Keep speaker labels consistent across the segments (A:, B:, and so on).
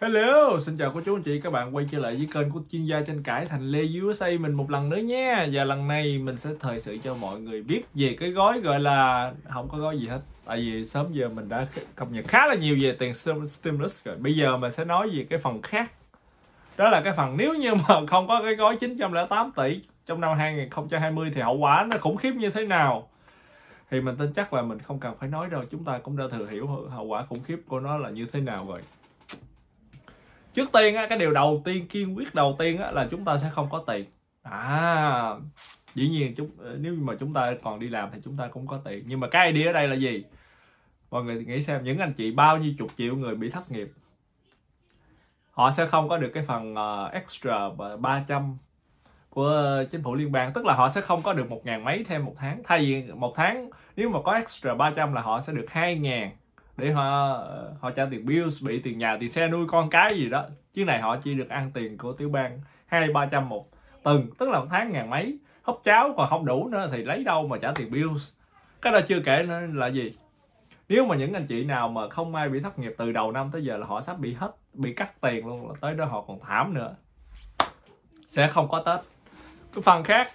A: Hello, xin chào cô chú anh chị các bạn quay trở lại với kênh của chuyên gia tranh cãi thành Lê USA mình một lần nữa nha Và lần này mình sẽ thời sự cho mọi người biết về cái gói gọi là không có gói gì hết Tại vì sớm giờ mình đã cập nhật khá là nhiều về tiền stimulus rồi Bây giờ mình sẽ nói về cái phần khác Đó là cái phần nếu như mà không có cái gói 908 tỷ trong năm 2020 thì hậu quả nó khủng khiếp như thế nào thì mình tin chắc là mình không cần phải nói đâu chúng ta cũng đã thừa hiểu hậu quả khủng khiếp của nó là như thế nào rồi trước tiên á, cái điều đầu tiên kiên quyết đầu tiên á, là chúng ta sẽ không có tiền à dĩ nhiên chúng nếu mà chúng ta còn đi làm thì chúng ta cũng có tiền nhưng mà cái idea ở đây là gì mọi người nghĩ xem những anh chị bao nhiêu chục triệu người bị thất nghiệp họ sẽ không có được cái phần uh, extra 300 của chính phủ liên bang tức là họ sẽ không có được một ngàn mấy thêm một tháng thay vì một tháng nếu mà có extra 300 là họ sẽ được hai ngàn để họ họ trả tiền bills bị tiền nhà tiền xe nuôi con cái gì đó chứ này họ chỉ được ăn tiền của tiểu bang hai ba trăm một tuần tức là một tháng ngàn mấy hấp cháo còn không đủ nữa thì lấy đâu mà trả tiền bills cái đó chưa kể là gì nếu mà những anh chị nào mà không may bị thất nghiệp từ đầu năm tới giờ là họ sắp bị hết bị cắt tiền luôn là tới đó họ còn thảm nữa sẽ không có tết cái phần khác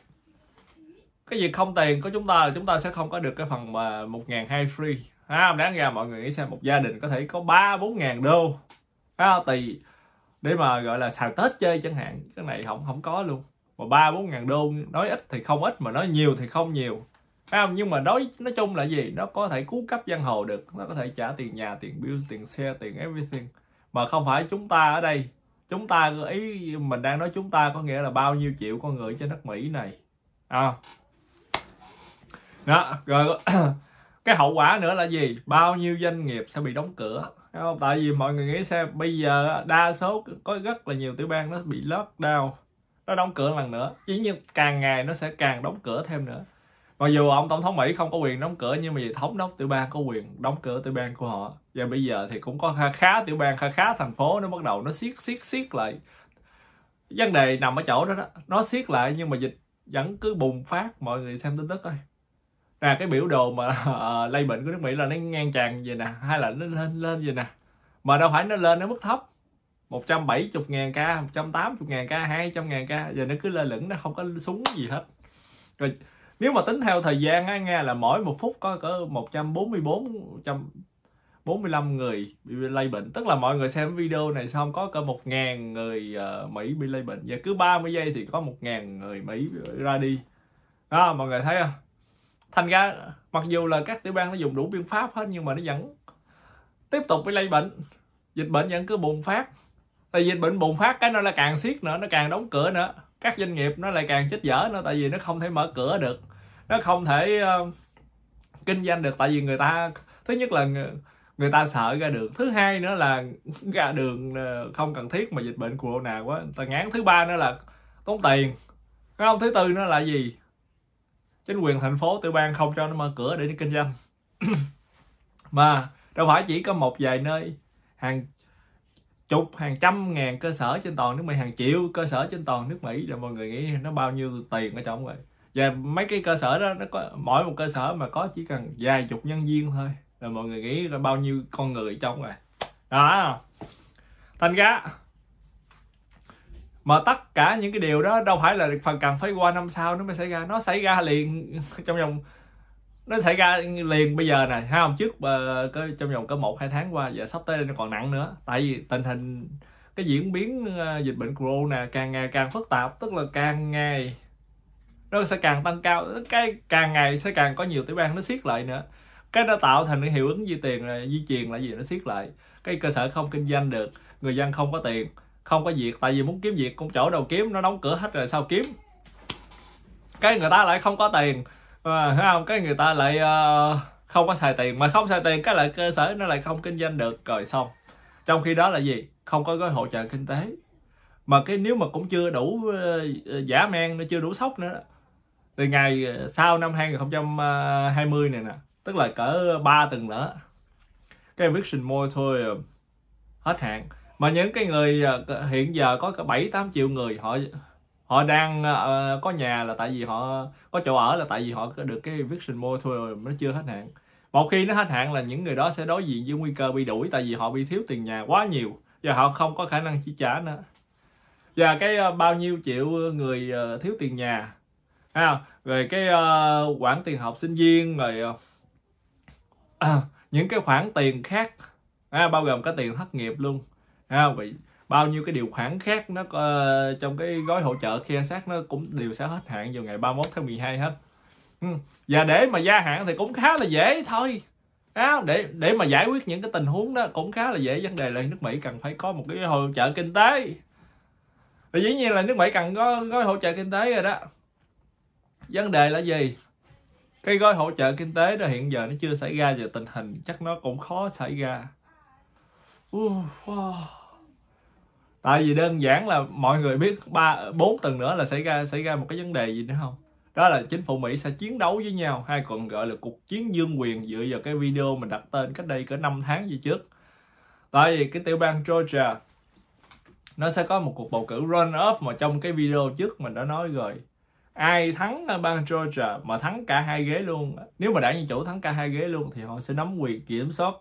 A: cái việc không tiền của chúng ta là chúng ta sẽ không có được cái phần mà một ngàn hai free à, đáng ra mọi người nghĩ xem một gia đình có thể có ba bốn ngàn đô à, tùy để mà gọi là xài tết chơi chẳng hạn cái này không không có luôn mà ba bốn ngàn đô nói ít thì không ít mà nói nhiều thì không nhiều à, nhưng mà nói nói chung là gì nó có thể cứu cấp giang hồ được nó có thể trả tiền nhà tiền bill tiền xe tiền everything mà không phải chúng ta ở đây chúng ta ý mình đang nói chúng ta có nghĩa là bao nhiêu triệu con người trên đất mỹ này à đó rồi cái hậu quả nữa là gì bao nhiêu doanh nghiệp sẽ bị đóng cửa không? tại vì mọi người nghĩ xem bây giờ đa số có rất là nhiều tiểu bang nó bị lót đau nó đóng cửa lần nữa chỉ như càng ngày nó sẽ càng đóng cửa thêm nữa mặc dù ông tổng thống mỹ không có quyền đóng cửa nhưng mà vì thống đốc tiểu bang có quyền đóng cửa tiểu bang của họ và bây giờ thì cũng có khá khá tiểu bang khá khá thành phố nó bắt đầu nó siết siết siết lại vấn đề nằm ở chỗ đó đó nó siết lại nhưng mà dịch vẫn cứ bùng phát mọi người xem tin tức thôi à, cái biểu đồ mà uh, lây bệnh của nước Mỹ là nó ngang tràn vậy nè hay là nó lên lên vậy nè mà đâu phải nó lên nó mức thấp 170 ngàn ca 180 ngàn ca 200 ngàn ca giờ nó cứ lơ lửng nó không có súng gì hết rồi nếu mà tính theo thời gian á nghe là mỗi một phút có cỡ 144 145 người bị lây bệnh tức là mọi người xem video này xong có cỡ 1.000 người uh, Mỹ bị lây bệnh và cứ 30 giây thì có 1.000 người Mỹ ra đi đó mọi người thấy không thành ra mặc dù là các tiểu bang nó dùng đủ biện pháp hết nhưng mà nó vẫn tiếp tục bị lây bệnh dịch bệnh vẫn cứ bùng phát tại dịch bệnh bùng phát cái nó lại càng siết nữa nó càng đóng cửa nữa các doanh nghiệp nó lại càng chết dở nữa tại vì nó không thể mở cửa được nó không thể uh, kinh doanh được tại vì người ta thứ nhất là người ta sợ ra đường thứ hai nữa là ra đường ờ, không cần thiết mà dịch bệnh corona quá người ta ngán thứ ba nữa là tốn tiền không thứ tư nữa là gì chính quyền thành phố tiểu bang không cho nó mở cửa để đi kinh doanh mà đâu phải chỉ có một vài nơi hàng chục hàng trăm ngàn cơ sở trên toàn nước Mỹ hàng triệu cơ sở trên toàn nước Mỹ rồi mọi người nghĩ nó bao nhiêu tiền ở trong rồi và mấy cái cơ sở đó nó có mỗi một cơ sở mà có chỉ cần vài chục nhân viên thôi rồi mọi người nghĩ là bao nhiêu con người trong rồi đó thành ra mà tất cả những cái điều đó đâu phải là phần cần phải qua năm sau nó mới xảy ra nó xảy ra liền trong vòng nó xảy ra liền bây giờ này hai hôm trước uh, có, trong vòng có một hai tháng qua giờ sắp tới nó còn nặng nữa tại vì tình hình cái diễn biến ờ, dịch bệnh corona càng ngày càng phức tạp tức là càng ngày nó sẽ càng tăng cao cái càng ngày sẽ càng có nhiều tiểu bang nó siết lại nữa cái nó tạo thành cái hiệu ứng di tiền là di truyền là gì nó siết lại cái cơ sở không kinh doanh được người dân không có tiền không có việc tại vì muốn kiếm việc cũng chỗ đâu kiếm nó đóng cửa hết rồi sao kiếm cái người ta lại không có tiền à, thấy không cái người ta lại uh, không có xài tiền mà không xài tiền cái lại cơ sở nó lại không kinh doanh được rồi xong trong khi đó là gì không có gói hỗ trợ kinh tế mà cái nếu mà cũng chưa đủ uh, giả men nó chưa đủ sốc nữa từ ngày sau năm 2020 này nè tức là cỡ 3 tuần nữa cái eviction môi thôi hết hạn mà những cái người à, hiện giờ có cả bảy tám triệu người họ họ đang uh, có nhà là tại vì họ có chỗ ở là tại vì họ được cái eviction moratorium nó chưa hết hạn một khi nó hết hạn là những người đó sẽ đối diện với nguy cơ bị đuổi tại vì họ bị thiếu tiền nhà quá nhiều và họ không có khả năng chi trả nữa và cái uh, bao nhiêu triệu người uh, thiếu tiền nhà à, rồi cái uh, khoản tiền học sinh viên rồi uh, những cái khoản tiền khác à, bao gồm cả tiền thất nghiệp luôn ha à, vậy bao nhiêu cái điều khoản khác nó uh, trong cái gói hỗ trợ khi sát nó cũng đều sẽ hết hạn vào ngày 31 tháng 12 hết ừ, và để mà gia hạn thì cũng khá là dễ thôi à, để để mà giải quyết những cái tình huống đó cũng khá là dễ vấn đề là nước Mỹ cần phải có một cái hỗ trợ kinh tế và dĩ nhiên là nước Mỹ cần có gói hỗ trợ kinh tế rồi đó vấn đề là gì cái gói hỗ trợ kinh tế đó hiện giờ nó chưa xảy ra và tình hình chắc nó cũng khó xảy ra tại vì đơn giản là mọi người biết ba bốn tuần nữa là xảy ra xảy ra một cái vấn đề gì nữa không đó là chính phủ Mỹ sẽ chiến đấu với nhau hay còn gọi là cuộc chiến dương quyền dựa vào cái video mình đặt tên cách đây cỡ 5 tháng gì trước tại vì cái tiểu bang Georgia nó sẽ có một cuộc bầu cử run off mà trong cái video trước mình đã nói rồi ai thắng bang Georgia mà thắng cả hai ghế luôn nếu mà đảng dân chủ thắng cả hai ghế luôn thì họ sẽ nắm quyền kiểm soát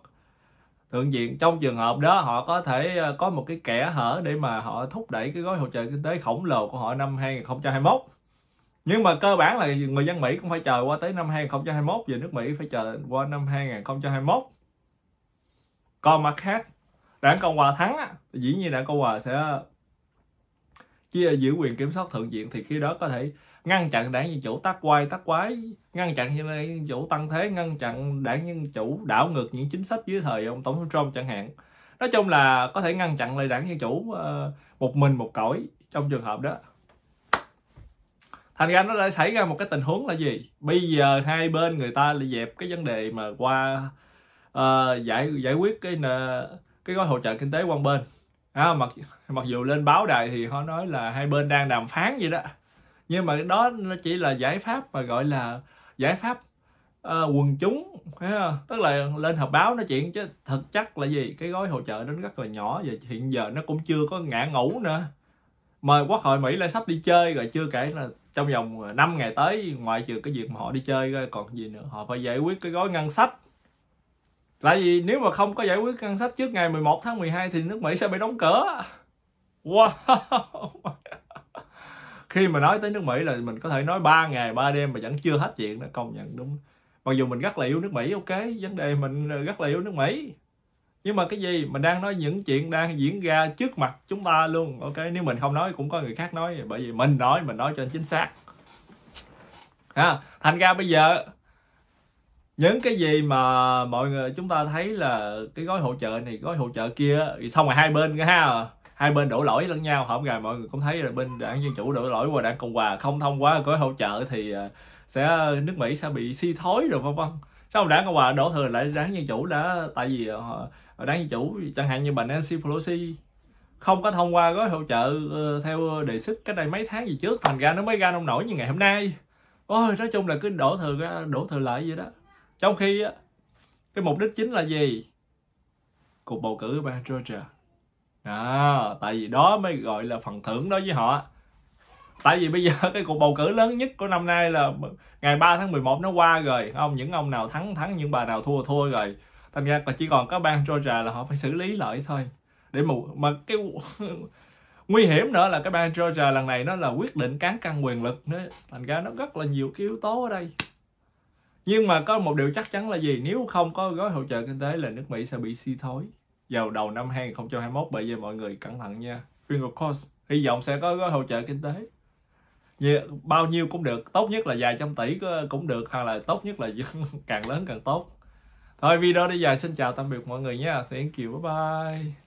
A: thượng viện trong trường hợp đó họ có thể ờ, có một cái kẻ hở để mà họ thúc đẩy cái gói hỗ trợ kinh tế khổng lồ của họ năm 2021 nhưng mà cơ bản là người dân Mỹ cũng phải chờ qua tới năm 2021 và nước Mỹ phải chờ qua năm 2021 còn mặt khác đảng Cộng Hòa thắng á, dĩ nhiên đảng Cộng Hòa sẽ chia giữ quyền kiểm soát thượng viện thì khi đó có thể ngăn chặn đảng dân chủ tác quay tác quái ngăn chặn dân chủ tăng thế ngăn chặn đảng dân chủ đảo ngược những chính sách dưới thời ông tổng thống trump chẳng hạn nói chung là có thể ngăn chặn lại đảng dân chủ ờ, một mình một cõi trong trường hợp đó thành ra nó đã xảy ra một cái tình huống là gì bây giờ hai bên người ta lại dẹp cái vấn đề mà qua uh, giải giải quyết cái cái gói hỗ trợ kinh tế quan bên à, mặc mặc dù lên báo đài thì họ nói là hai bên đang đàm phán vậy đó nhưng mà đó nó chỉ là giải pháp mà gọi là giải pháp uh, quần chúng tức là lên họp báo nói chuyện chứ thật chắc là gì cái gói hỗ trợ đó rất là nhỏ và hiện giờ nó cũng chưa có ngã ngủ nữa mời quốc hội mỹ lại sắp đi chơi rồi chưa kể là trong vòng 5 ngày tới ngoại trừ cái việc mà họ đi chơi còn gì nữa họ phải giải quyết cái gói ngân sách tại vì nếu mà không có giải quyết ngân sách trước ngày 11 tháng 12 thì nước Mỹ sẽ bị đóng cửa wow khi mà nói tới nước Mỹ là mình có thể nói 3 ngày 3 đêm mà vẫn chưa hết chuyện đó công nhận đúng mặc dù mình rất là yêu nước Mỹ ok vấn đề mình rất là yêu nước Mỹ nhưng mà cái gì mình đang nói những chuyện đang diễn ra trước mặt chúng ta luôn ok nếu mình không nói cũng có người khác nói bởi vì mình nói mình nói cho anh chính xác à, thành ra bây giờ những cái gì mà mọi người chúng ta thấy là cái gói hỗ trợ này gói hỗ trợ kia thì xong rồi hai bên ha hai bên đổ lỗi lẫn nhau hổng rồi mọi người cũng thấy là bên đảng dân chủ đổ lỗi qua đảng cộng hòa không thông qua gói hỗ trợ thì à, sẽ nước mỹ sẽ bị suy si thối rồi vân vân sau đảng cộng hòa đổ thừa lại đảng dân chủ đã tại vì à, đảng dân chủ chẳng hạn như bà nancy pelosi không có thông qua gói hỗ trợ ờ, theo đề xuất cách đây mấy tháng gì trước thành ra nó mới ra nông nổi như ngày hôm nay ôi nói chung là cứ đổ thừa đổ thừa lại vậy đó trong khi cái mục đích chính là gì cuộc bầu cử ở bang georgia à, tại vì đó mới gọi là phần thưởng đối với họ tại vì bây giờ cái cuộc bầu cử lớn nhất của năm nay là ngày 3 tháng 11 nó qua rồi không những ông nào thắng thắng những bà nào thua thua rồi thành ra là chỉ còn có bang Georgia là họ phải xử lý lại thôi để mà, mà cái nguy hiểm nữa là cái bang Georgia lần này nó là quyết định cán cân quyền lực nữa thành ra nó rất là nhiều cái yếu tố ở đây nhưng mà có một điều chắc chắn là gì nếu không có gói hỗ trợ kinh tế là nước Mỹ sẽ bị suy si thoái vào đầu năm 2021 bởi vì mọi người cẩn thận nha Finger Cross hy vọng sẽ có gói hỗ trợ kinh tế như bao nhiêu cũng được tốt nhất là vài trăm tỷ cũng được hoặc là tốt nhất là càng lớn càng tốt thôi video đi dài xin chào tạm biệt mọi người nha thiện kiều bye bye